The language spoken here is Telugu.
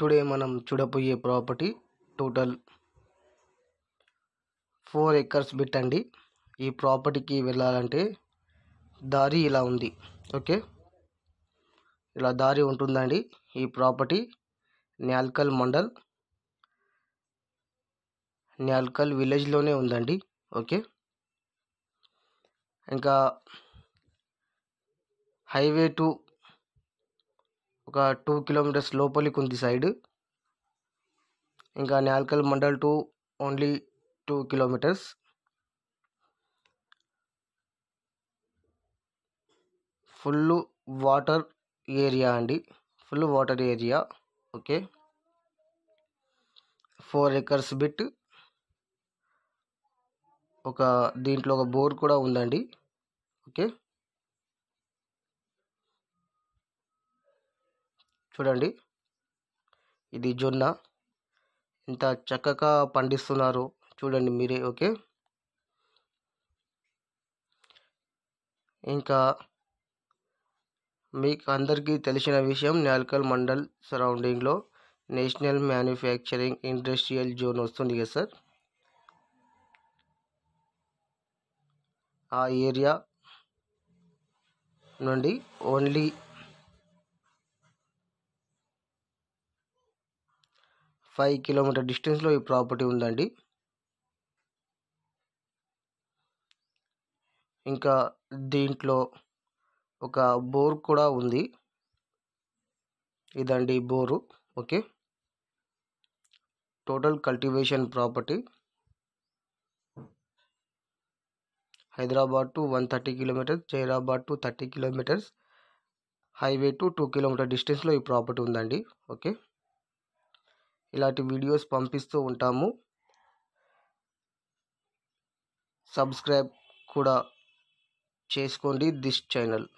టుడే మనం చూడబోయే property total four acres bit అండి ఈ ప్రాపర్టీకి వెళ్ళాలంటే దారి ఇలా ఉంది ఓకే ఇలా దారి ఉంటుందండి ఈ ప్రాపర్టీ న్యాల్కల్ మండల్ న్యాల్కల్ విలేజ్లోనే ఉందండి ఓకే ఇంకా హైవే టు ఒక టూ కిలోమీటర్స్ లోపలికి ఉంది సైడ్ ఇంకా Nalkal mandal to only two kilometres full water area అండి full water area okay four acres bit ఒక దీంట్లో ఒక బోర్ కూడా ఉందండి ఓకే చూడండి ఇది జొన్న ఇంత చక్కగా పండిస్తున్నారు చూడండి మీరే ఓకే ఇంకా మీకు అందరికీ తెలిసిన విషయం నాల్కల్ మండల్ సరౌండింగ్లో నేషనల్ మ్యానుఫ్యాక్చరింగ్ ఇండస్ట్రియల్ జోన్ వస్తుంది కదా సార్ ఆ ఏరియా నుండి ఓన్లీ ఫైవ్ కిలోమీటర్ డిస్టెన్స్లో ఈ ప్రాపర్టీ ఉందండి ఇంకా దీంట్లో ఒక బోర్ కూడా ఉంది ఇదండి bore okay total cultivation property Hyderabad to one thirty kilometres Zaheerabad to thirty kilometres highway to two kilometre డిస్టెన్స్లో ఈ ప్రాపర్టీ ఉందండి ఓకే ఇలాంటి వీడియోస్ పంపిస్తూ ఉంటాము సబ్స్క్రైబ్ కూడా చేసుకోండి దిస్ ఛానల్